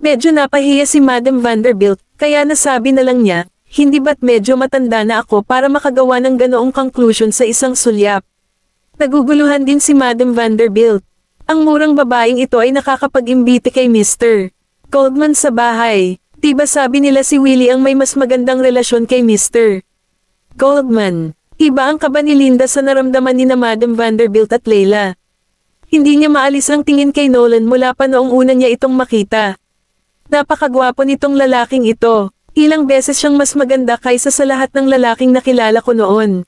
Medyo napahiya si Madam Vanderbilt kaya nasabi na lang niya, hindi ba't medyo matanda na ako para makagawa ng ganoong conclusion sa isang sulyap? Naguguluhan din si Madam Vanderbilt. Ang murang babaeng ito ay nakakapag-imbite kay Mr. Goldman sa bahay. Tiba sabi nila si Willie ang may mas magandang relasyon kay Mr. Goldman. Iba ang kaba ni Linda sa naramdaman ni na Madam Vanderbilt at Layla. Hindi niya maalis ang tingin kay Nolan mula pa noong una niya itong makita. Napakagwapo nitong lalaking ito. Ilang beses siyang mas maganda kaysa sa lahat ng lalaking nakilala ko noon.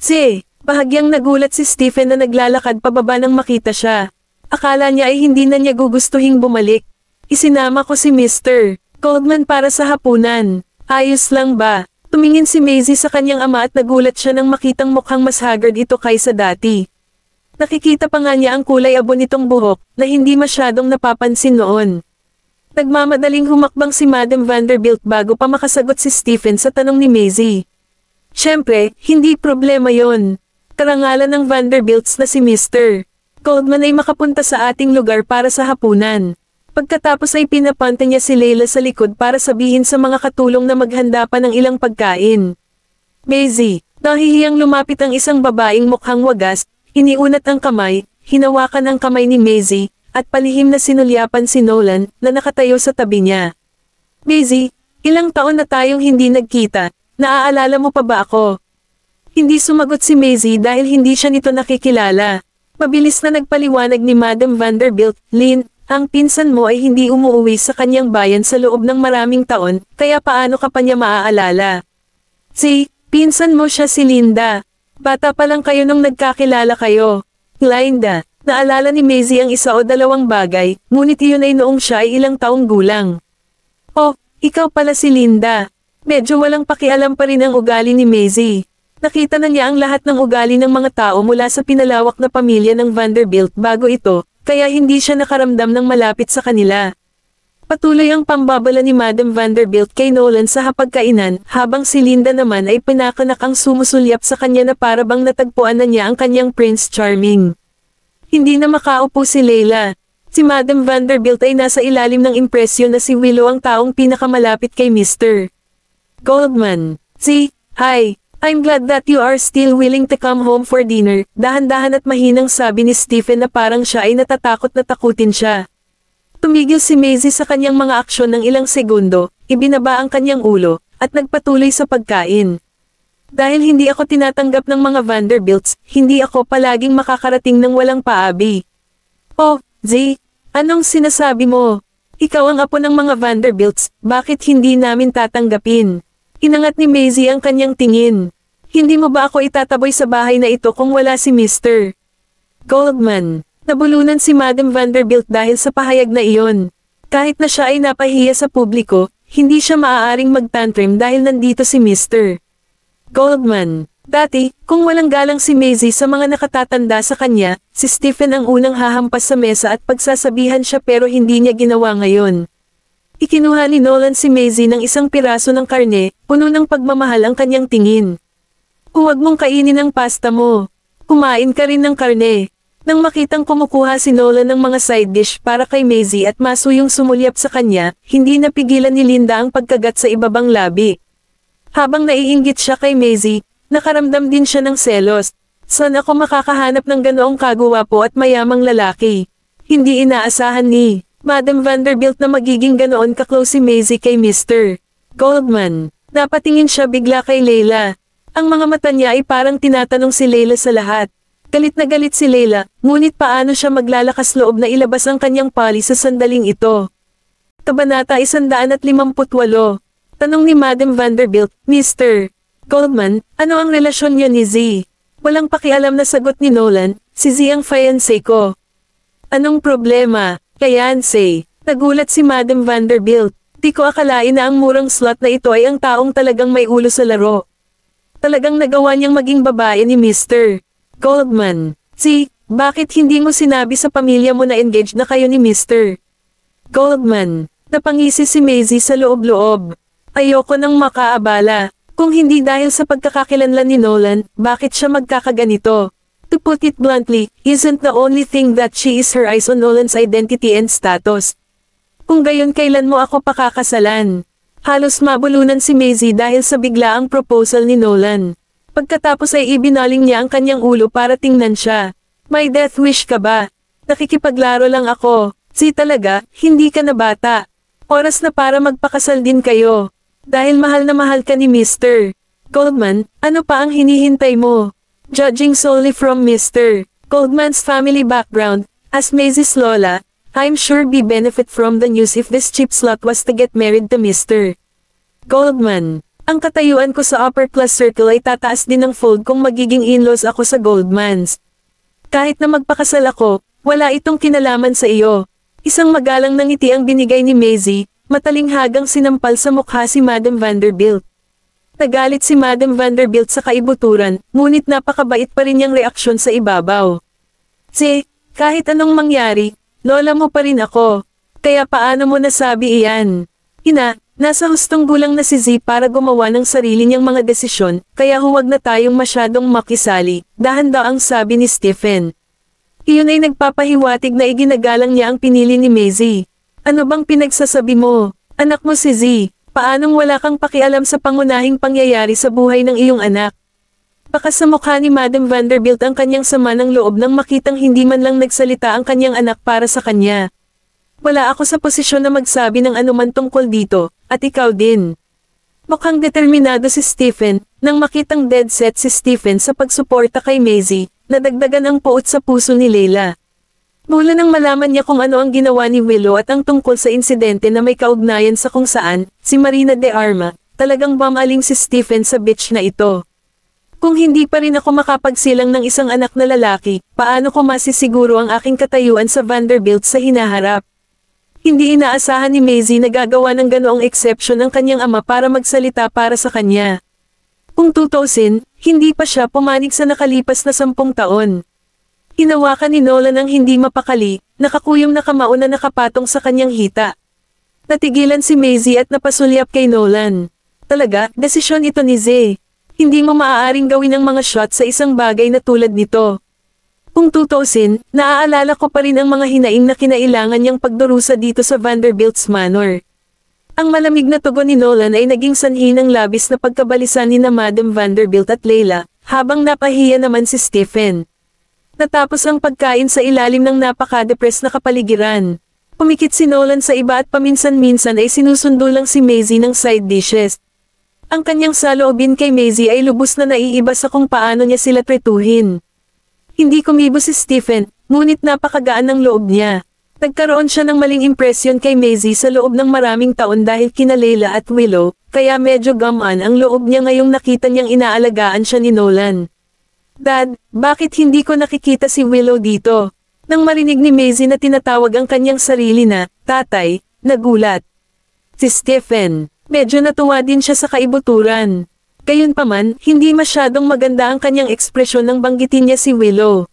Si, bahagyang nagulat si Stephen na naglalakad pababa nang makita siya. Akala niya ay hindi na niya gugustuhing bumalik. Isinama ko si Mr. Goldman para sa hapunan. Ayos lang ba? Tumingin si Maisie sa kanyang ama at nagulat siya nang makitang mukhang mas haggard ito kaysa dati. Nakikita pa nga niya ang kulay abo nitong buhok na hindi masyadong napapansin noon. Nagmamadaling humakbang si Madam Vanderbilt bago pa makasagot si Stephen sa tanong ni Maisie. Siyempre, hindi problema yon. Karangalan ng Vanderbilts na si Mr. Coldman ay makapunta sa ating lugar para sa hapunan. Pagkatapos ay pinapanta niya si Layla sa likod para sabihin sa mga katulong na maghanda pa ng ilang pagkain. Maisie, nahihiyang lumapit ang isang babaeng mukhang wagas, iniunat ang kamay, hinawakan ang kamay ni Maisie, at palihim na sinulyapan si Nolan na nakatayo sa tabi niya. Daisy, ilang taon na tayong hindi nagkita, naaalala mo pa ba ako? Hindi sumagot si Maisie dahil hindi siya nito nakikilala. Mabilis na nagpaliwanag ni Madam Vanderbilt, Lynn, ang pinsan mo ay hindi umuwi sa kanyang bayan sa loob ng maraming taon, kaya paano ka pa niya maaalala? Si, pinsan mo siya si Linda. Bata pa lang kayo nung nagkakilala kayo. Linda, Naalala ni Maisie ang isa o dalawang bagay, ngunit iyon ay noong siya ay ilang taong gulang. Oh, ikaw pala si Linda. Medyo walang pakialam pa rin ang ugali ni Maisie. Nakita na niya ang lahat ng ugali ng mga tao mula sa pinalawak na pamilya ng Vanderbilt bago ito, kaya hindi siya nakaramdam ng malapit sa kanila. Patuloy ang pambabala ni Madam Vanderbilt kay Nolan sa hapagkainan, habang si Linda naman ay pinakanak ang sumusulyap sa kanya na parabang natagpuan na niya ang kanyang Prince Charming. Hindi na makaupo si Leila. Si Madam Vanderbilt ay nasa ilalim ng impresyon na si Willow ang taong pinakamalapit kay Mr. Goldman. Si, Hi, I'm glad that you are still willing to come home for dinner. Dahan-dahan at mahinang sabi ni Stephen na parang siya ay natatakot na takutin siya. Tumigil si Maisie sa kanyang mga aksyon ng ilang segundo, ibinaba ang kanyang ulo, at nagpatuloy sa pagkain. Dahil hindi ako tinatanggap ng mga Vanderbilts, hindi ako palaging makakarating ng walang paabi. Oh, Z, anong sinasabi mo? Ikaw ang apo ng mga Vanderbilts, bakit hindi namin tatanggapin? Inangat ni Maisie ang kanyang tingin. Hindi mo ba ako itataboy sa bahay na ito kung wala si Mr. Goldman? Nabulunan si Madam Vanderbilt dahil sa pahayag na iyon. Kahit na siya ay napahiya sa publiko, hindi siya maaaring magtantrim dahil nandito si Mr. Goldman. Dati, kung walang galang si Maisie sa mga nakatatanda sa kanya, si Stephen ang unang hahampas sa mesa at pagsasabihan siya pero hindi niya ginawa ngayon. Ikinuha ni Nolan si Maisie ng isang piraso ng karne, puno ng pagmamahal ang kanyang tingin. Huwag mong kainin ang pasta mo. Kumain ka rin ng karne. Nang makitang kumukuha si Nolan ng mga side dish para kay Maisie at Masu yung sumulyap sa kanya, hindi napigilan ni Linda ang pagkagat sa ibabang labi. Habang naiinggit siya kay Maisie, nakaramdam din siya ng selos. Saan ako makakahanap ng ganoong kagwapo at mayamang lalaki? Hindi inaasahan ni Madam Vanderbilt na magiging ganoon kaklose si Maisie kay Mr. Goldman. Napatingin siya bigla kay Leila. Ang mga mata niya ay parang tinatanong si Leila sa lahat. Galit na galit si Leila, ngunit paano siya maglalakas loob na ilabas ang kanyang pali sa sandaling ito. Kabanata 158 Tanong ni Madam Vanderbilt, Mr. Goldman, ano ang relasyon niya ni Z? Walang pakialam na sagot ni Nolan, si Z ang fiancé ko. Anong problema, fiancé? Nagulat si Madam Vanderbilt, di ko akalain na ang murang slot na ito ay ang taong talagang may ulo sa laro. Talagang nagawa niyang maging babae ni Mr. Goldman. Si, bakit hindi mo sinabi sa pamilya mo na engaged na kayo ni Mr. Goldman? Napangisi si Maisie sa loob-loob. Ayoko nang makaabala. Kung hindi dahil sa pagkakakilanlan ni Nolan, bakit siya magkakaganito? To put it bluntly, isn't the only thing that she is her eyes on Nolan's identity and status. Kung gayon kailan mo ako pakakasalan? Halos mabulunan si Maisie dahil sa biglaang proposal ni Nolan. Pagkatapos ay ibinaling niya ang kanyang ulo para tingnan siya. May death wish ka ba? Nakikipaglaro lang ako. Si talaga, hindi ka na bata. Oras na para magpakasal din kayo. Dahil mahal na mahal ka ni Mr. Goldman, ano pa ang hinihintay mo? Judging solely from Mr. Goldman's family background, as Maisie's Lola, I'm sure be benefit from the news if this cheap slut was to get married to Mr. Goldman. Ang katayuan ko sa upper class circle ay tataas din ng fold kung magiging in-laws ako sa Goldman's. Kahit na magpakasal ako, wala itong kinalaman sa iyo. Isang magalang na ngiti ang binigay ni Maisie, matalinghagang sinampal sa mukha si Madam Vanderbilt. Nagalit si Madam Vanderbilt sa kaibuturan, ngunit napakabait pa rin niyang reaksyon sa ibabaw. Si, kahit anong mangyari, lola mo pa rin ako. Kaya paano mo nasabi iyan? Ina, nasa hustong gulang na si Z para gumawa ng sarili niyang mga desisyon, kaya huwag na tayong masyadong makisali, dahanda ang sabi ni Stephen. Iyon ay nagpapahiwatig na iginagalang niya ang pinili ni Maisie. Ano bang pinagsasabi mo? Anak mo si Z, paanong wala kang pakialam sa pangunahing pangyayari sa buhay ng iyong anak? Baka sa mukha ni Madam Vanderbilt ang kanyang sama ng loob nang makitang hindi man lang nagsalita ang kanyang anak para sa kanya. Wala ako sa posisyon na magsabi ng anuman tungkol dito, at ikaw din. Mukhang determinado si Stephen, nang makitang dead set si Stephen sa pagsuporta kay Maisie, nadagdagan ang poot sa puso ni Leila. Mula nang malaman niya kung ano ang ginawa ni Willow at ang tungkol sa insidente na may kaugnayan sa kung saan, si Marina de Arma, talagang mamaling si Stephen sa beach na ito. Kung hindi pa rin ako makapagsilang ng isang anak na lalaki, paano ko masisiguro ang aking katayuan sa Vanderbilt sa hinaharap? Hindi inaasahan ni Maisie na gagawa ng ganoong exception ang kanyang ama para magsalita para sa kanya. Kung tutusin, hindi pa siya pumanig sa nakalipas na sampung taon. Hinawakan ni Nolan ang hindi mapakali, nakakuyom na kamao na nakapatong sa kanyang hita. Natigilan si Maisie at napasulyap kay Nolan. Talaga, desisyon ito ni Zay. Hindi mo maaaring gawin ang mga shot sa isang bagay na tulad nito. Kung tutuusin, naaalala ko pa rin ang mga hinaing na kinailangan niyang pagdurusa dito sa Vanderbilt's Manor. Ang malamig na tugon ni Nolan ay naging sanhi ng labis na pagkabalisan ni na Madam Vanderbilt at Layla, habang napahiya naman si Stephen. Natapos ang pagkain sa ilalim ng napaka-depress na kapaligiran. Pumikit si Nolan sa iba at paminsan-minsan ay sinusundo lang si Maisie ng side dishes. Ang kanyang saloobin kay Maisie ay lubos na naiiba sa kung paano niya sila tretuhin. Hindi kumibos si Stephen, ngunit napakagaan ng loob niya. Nagkaroon siya ng maling impresyon kay Maisie sa loob ng maraming taon dahil kina Layla at Willow, kaya medyo gaman ang loob niya ngayong nakita niyang inaalagaan siya ni Nolan. Dad, bakit hindi ko nakikita si Willow dito? Nang marinig ni Maisie na tinatawag ang kanyang sarili na, tatay, nagulat. Si Stephen, medyo natuwa din siya sa kaibuturan. Gayunpaman, hindi masyadong maganda ang kanyang ekspresyon nang banggitin niya si Willow.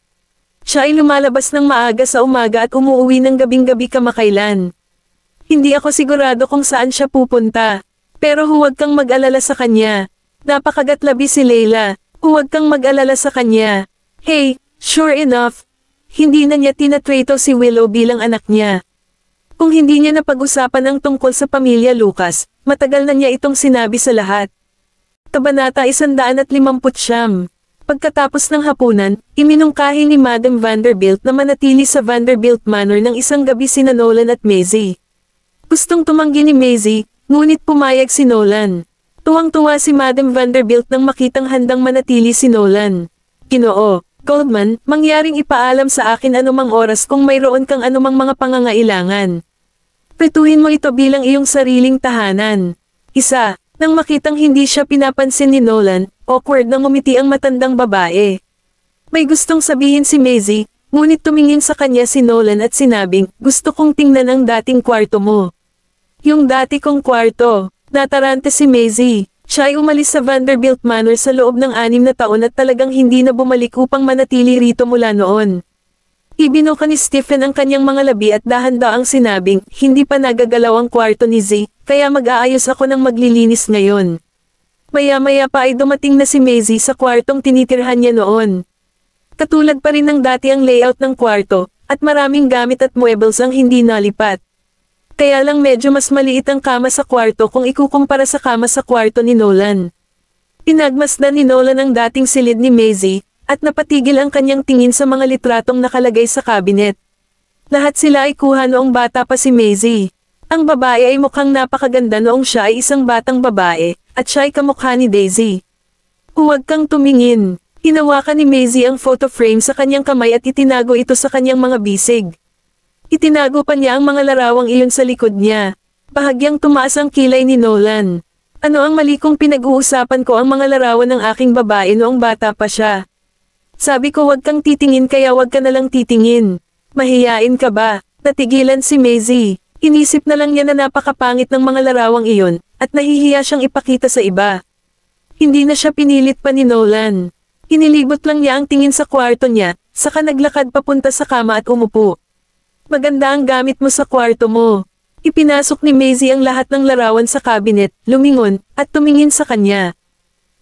Siya ay lumalabas ng maaga sa umaga at umuwi ng gabing-gabi kamakailan. Hindi ako sigurado kung saan siya pupunta. Pero huwag kang mag-alala sa kanya. Napakagatlabi si Leila, Huwag kang mag-alala sa kanya. Hey, sure enough, hindi na niya tinatrato si Willow bilang anak niya. Kung hindi niya napag-usapan ang tungkol sa pamilya Lucas, matagal na niya itong sinabi sa lahat. Kabanata 150 Pagkatapos ng hapunan, iminungkahi ni Madam Vanderbilt na manatili sa Vanderbilt Manor ng isang gabi si Nolan at Maisie. Gustong tumanggi ni Maisie, ngunit pumayag si Nolan. Tuwang-tuwa si Madam Vanderbilt nang makitang handang manatili si Nolan. Kinoo, Goldman, mangyaring ipaalam sa akin anumang oras kung mayroon kang anumang mga pangangailangan. Prituhin mo ito bilang iyong sariling tahanan. Isa, nang makitang hindi siya pinapansin ni Nolan, awkward na ngumiti ang matandang babae. May gustong sabihin si Maisie, ngunit tumingin sa kanya si Nolan at sinabing, gusto kong tingnan ang dating kwarto mo. Yung dati kong kwarto, Natarante si Maisie. Siya ay umalis sa Vanderbilt Manor sa loob ng anim na taon at talagang hindi na bumalik upang manatili rito mula noon. Ibinuka ni Stephen ang kanyang mga labi at dahan-daang sinabing, hindi pa nagagalaw ang kwarto ni Z, kaya mag-aayos ako ng maglilinis ngayon. Maya-maya pa ay dumating na si Maisie sa kwartong tinitirhan niya noon. Katulad pa rin ng dati ang layout ng kwarto, at maraming gamit at muebles ang hindi nalipat. Kaya lang medyo mas maliit ang kama sa kwarto kung ikukumpara sa kama sa kwarto ni Nolan. Pinagmasdan ni Nolan ang dating silid ni Maisie, at napatigil ang kanyang tingin sa mga litratong nakalagay sa kabinet. Lahat sila ay kuha noong bata pa si Maisie. Ang babae ay mukhang napakaganda noong siya ay isang batang babae, at siya ay kamukha ni Daisy. Huwag kang tumingin. Hinawakan ni Maisie ang photo frame sa kanyang kamay at itinago ito sa kanyang mga bisig. Itinago pa niya ang mga larawang iyon sa likod niya. Bahagyang tumaas ang kilay ni Nolan. Ano ang mali kong pinag-uusapan ko ang mga larawan ng aking babae noong bata pa siya? Sabi ko wag kang titingin kaya wag ka nalang titingin. Mahiyain ka ba? Natigilan si Maisie. Inisip na lang niya na napakapangit ng mga larawang iyon, at nahihiya siyang ipakita sa iba. Hindi na siya pinilit pa ni Nolan. Inilibot lang niya ang tingin sa kwarto niya, saka naglakad papunta sa kama at umupo. Maganda ang gamit mo sa kwarto mo. Ipinasok ni Maisie ang lahat ng larawan sa kabinet, lumingon, at tumingin sa kanya.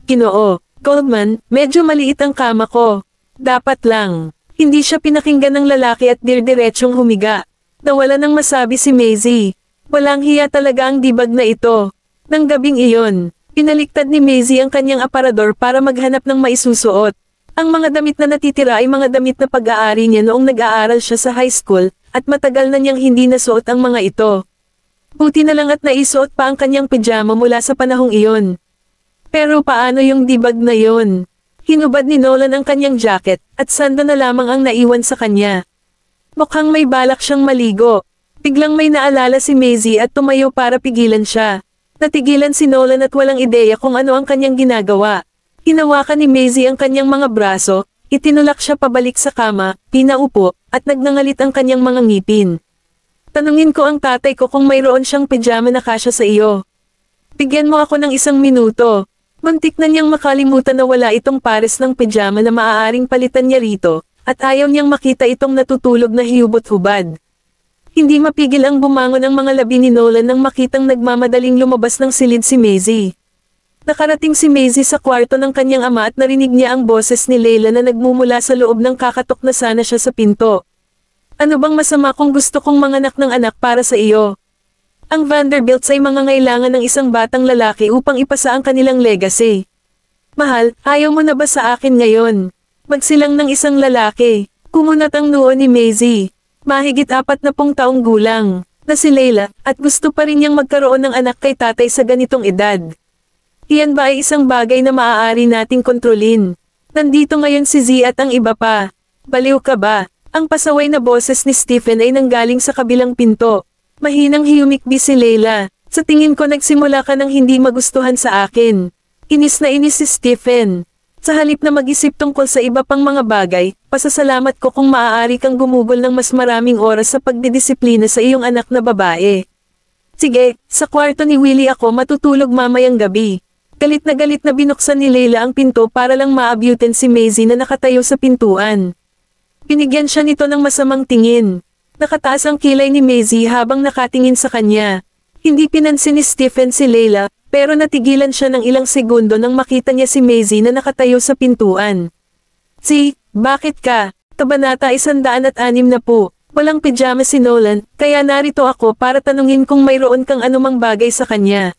Kinoo, Goldman, medyo maliit ang kama ko. Dapat lang. Hindi siya pinakinggan ng lalaki at dirdiretsyong humiga. Nawala nang masabi si Maisie. Walang hiya talaga ang dibag na ito. Nang gabing iyon, pinaliktad ni Maisie ang kanyang aparador para maghanap ng maisusuot. Ang mga damit na natitira ay mga damit na pag-aari niya noong nag-aaral siya sa high school at matagal na niyang hindi nasuot ang mga ito. Buti na lang at naisuot pa ang kanyang pijama mula sa panahong iyon. Pero paano yung dibag na yon? Hinubad ni Nolan ang kanyang jacket at sando na lamang ang naiwan sa kanya. Mukhang may balak siyang maligo. Biglang may naalala si Maisie at tumayo para pigilan siya. Natigilan si Nolan at walang ideya kung ano ang kanyang ginagawa. Hinawakan ni Maisie ang kanyang mga braso, itinulak siya pabalik sa kama, pinaupo, at nagnangalit ang kanyang mga ngipin. Tanungin ko ang tatay ko kung mayroon siyang pijama na kasya sa iyo. Bigyan mo ako ng isang minuto. Muntik na niyang makalimutan na wala itong pares ng pijama na maaaring palitan niya rito, at ayaw niyang makita itong natutulog na hiyubot-hubad. Hindi mapigil ang bumangon ang mga labi ni Nolan nang makitang nagmamadaling lumabas ng silid si Maisie. Nakarating si Maisie sa kwarto ng kanyang ama at narinig niya ang boses ni Leila na nagmumula sa loob ng kakatok na sana siya sa pinto. Ano bang masama kung gusto kong manganak ng anak para sa iyo? Ang Vanderbilts ay mga mangangailangan ng isang batang lalaki upang ipasa ang kanilang legacy. Mahal, ayaw mo na ba sa akin ngayon? Magsilang ng isang lalaki, kumunat ang noo ni Maisie. Mahigit apat na pong taong gulang, na si Layla, at gusto pa rin niyang magkaroon ng anak kay tatay sa ganitong edad. Iyan ba ay isang bagay na maaari nating kontrolin? Nandito ngayon si Z at ang iba pa. Baliw ka ba? Ang pasaway na boses ni Stephen ay nanggaling sa kabilang pinto. Mahinang hiyumikbi si Leila. Sa tingin ko nagsimula ka ng hindi magustuhan sa akin. Inis na inis si Stephen. Sa halip na mag-isip tungkol sa iba pang mga bagay, pasasalamat ko kung maaari kang gumugol ng mas maraming oras sa pagdidisiplina sa iyong anak na babae. Sige, sa kwarto ni Willie ako matutulog mamayang gabi. Galit na galit na binuksan ni Leila ang pinto para lang maabutin si Maisie na nakatayo sa pintuan. Binigyan siya nito ng masamang tingin. Nakataas ang kilay ni Maisie habang nakatingin sa kanya. Hindi pinansin ni Stephen si Layla, pero natigilan siya ng ilang segundo nang makita niya si Maisie na nakatayo sa pintuan. Si, bakit ka? Tabanata 106 na po. Walang pijama si Nolan, kaya narito ako para tanungin kung mayroon kang anumang bagay sa kanya.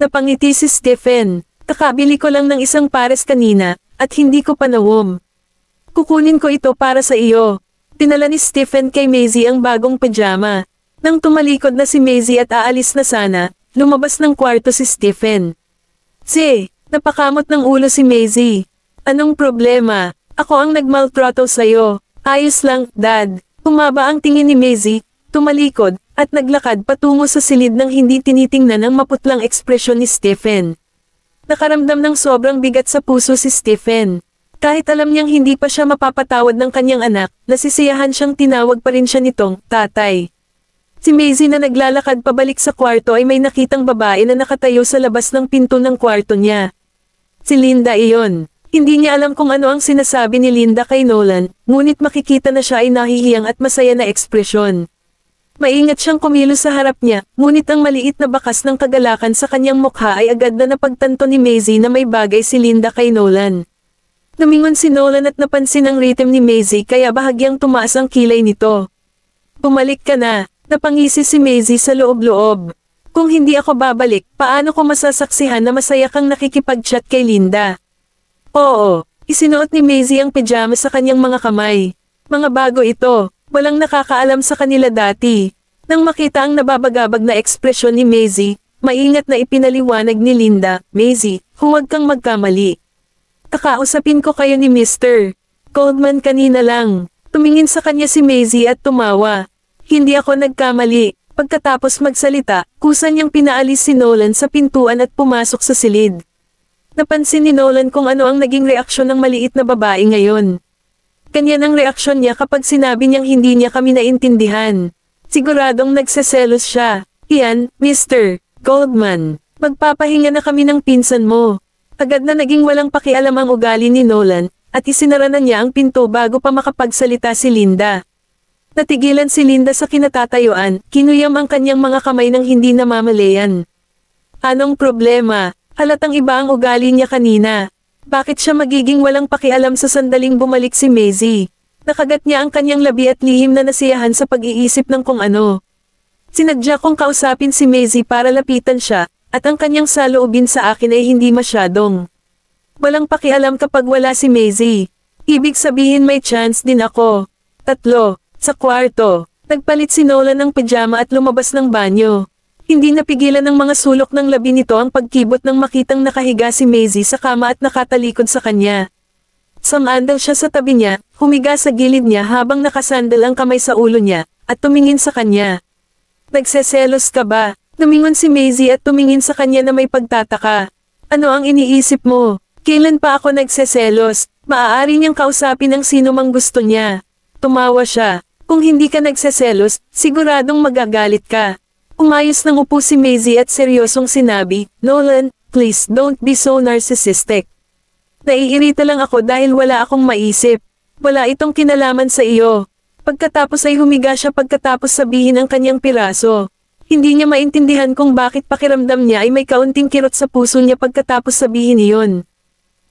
Napangiti si Stephen. Kakabili ko lang ng isang pares kanina, at hindi ko panawom. Kukunin ko ito para sa iyo. Tinala ni Stephen kay Maisie ang bagong pajama. Nang tumalikod na si Maisie at aalis na sana, lumabas ng kwarto si Stephen. Si, napakamot ng ulo si Maisie. Anong problema? Ako ang nagmaltrato sa'yo. Ayos lang, dad. Tumaba ang tingin ni Maisie, tumalikod, at naglakad patungo sa silid ng hindi tinitingnan ang maputlang ekspresyon ni Stephen. Nakaramdam ng sobrang bigat sa puso si Stephen. Kahit alam niyang hindi pa siya mapapatawad ng kanyang anak, nasisiyahan siyang tinawag pa rin siya nitong, tatay. Si Maisie na naglalakad pabalik sa kwarto ay may nakitang babae na nakatayo sa labas ng pinto ng kwarto niya. Si Linda iyon. Hindi niya alam kung ano ang sinasabi ni Linda kay Nolan, ngunit makikita na siya ay nahihiyang at masaya na ekspresyon. Maingat siyang kumilos sa harap niya, ngunit ang maliit na bakas ng kagalakan sa kanyang mukha ay agad na napagtanto ni Maisie na may bagay si Linda kay Nolan. Lumingon si Nolan at napansin ang ritem ni Maisie kaya bahagyang tumaas ang kilay nito. Bumalik ka na, napangisi si Maisie sa loob-loob. Kung hindi ako babalik, paano ko masasaksihan na masaya kang nakikipag-chat kay Linda? Oo, isinuot ni Maisie ang pijama sa kanyang mga kamay. Mga bago ito, walang nakakaalam sa kanila dati. Nang makita ang nababagabag na ekspresyon ni Maisie, maingat na ipinaliwanag ni Linda, Maisie, huwag kang magkamali. Kakausapin ko kayo ni Mr. Coldman kanina lang. Tumingin sa kanya si Maisie at tumawa. Hindi ako nagkamali. Pagkatapos magsalita, kusa niyang pinaalis si Nolan sa pintuan at pumasok sa silid. Napansin ni Nolan kung ano ang naging reaksyon ng maliit na babae ngayon. Kanya ang reaksyon niya kapag sinabi niyang hindi niya kami naintindihan. Siguradong nagseselos siya. Iyan, Mr. Goldman. Magpapahinga na kami ng pinsan mo. Agad na naging walang pakialam ang ugali ni Nolan, at isinara na niya ang pinto bago pa makapagsalita si Linda. Natigilan si Linda sa kinatatayuan, kinuyam ang kanyang mga kamay ng hindi namamalayan. Anong problema? Halatang iba ang ugali niya kanina. Bakit siya magiging walang pakialam sa sandaling bumalik si Maisie? Nakagat niya ang kanyang labi at lihim na nasiyahan sa pag-iisip ng kung ano. Sinadya kong kausapin si Maisie para lapitan siya, at ang kanyang saloobin sa akin ay hindi masyadong. Walang pakialam kapag wala si Maisie. Ibig sabihin may chance din ako. Tatlo, sa kwarto, nagpalit si Nola ng pajama at lumabas ng banyo. Hindi napigilan ng mga sulok ng labi nito ang pagkibot ng makitang nakahiga si Maisie sa kama at nakatalikod sa kanya. Samaan siya sa tabi niya, humiga sa gilid niya habang nakasandal ang kamay sa ulo niya, at tumingin sa kanya. Nagseselos ka ba? Lumingon si Maisie at tumingin sa kanya na may pagtataka. Ano ang iniisip mo? Kailan pa ako nagseselos? Maaari niyang kausapin ang sino mang gusto niya. Tumawa siya. Kung hindi ka nagseselos, siguradong magagalit ka. Umayos ng upo si Maisie at seryosong sinabi, Nolan, please don't be so narcissistic. Naiirita lang ako dahil wala akong maisip. Wala itong kinalaman sa iyo. Pagkatapos ay humiga siya pagkatapos sabihin ang kanyang piraso. Hindi niya maintindihan kung bakit pakiramdam niya ay may kaunting kirot sa puso niya pagkatapos sabihin iyon.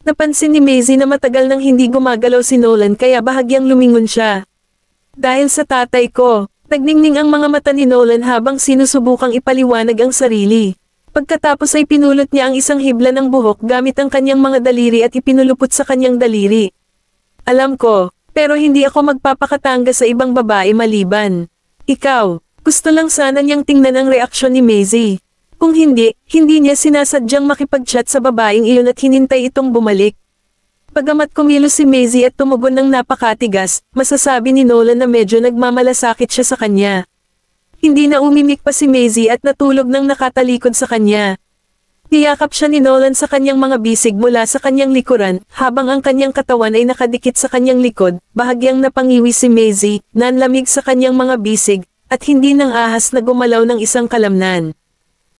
Napansin ni Maisie na matagal nang hindi gumagalaw si Nolan kaya bahagyang lumingon siya. Dahil sa tatay ko, nagningning ang mga mata ni Nolan habang sinusubukang ipaliwanag ang sarili. Pagkatapos ay pinulot niya ang isang hibla ng buhok gamit ang kanyang mga daliri at ipinulupot sa kanyang daliri. Alam ko, pero hindi ako magpapakatanga sa ibang babae maliban. Ikaw, gusto lang sana niyang tingnan ang reaksyon ni Maisie. Kung hindi, hindi niya sinasadyang makipag-chat sa babaeng iyon at hinintay itong bumalik. Pagamat kumilos si Maisie at tumugon ng napakatigas, masasabi ni Nolan na medyo nagmamalasakit siya sa kanya. Hindi na umimik pa si Maisie at natulog ng nakatalikod sa kanya. Niyakap siya ni Nolan sa kanyang mga bisig mula sa kanyang likuran, habang ang kanyang katawan ay nakadikit sa kanyang likod, bahagyang napangiwi si Maisie, nanlamig sa kanyang mga bisig, at hindi nang ahas na gumalaw ng isang kalamnan.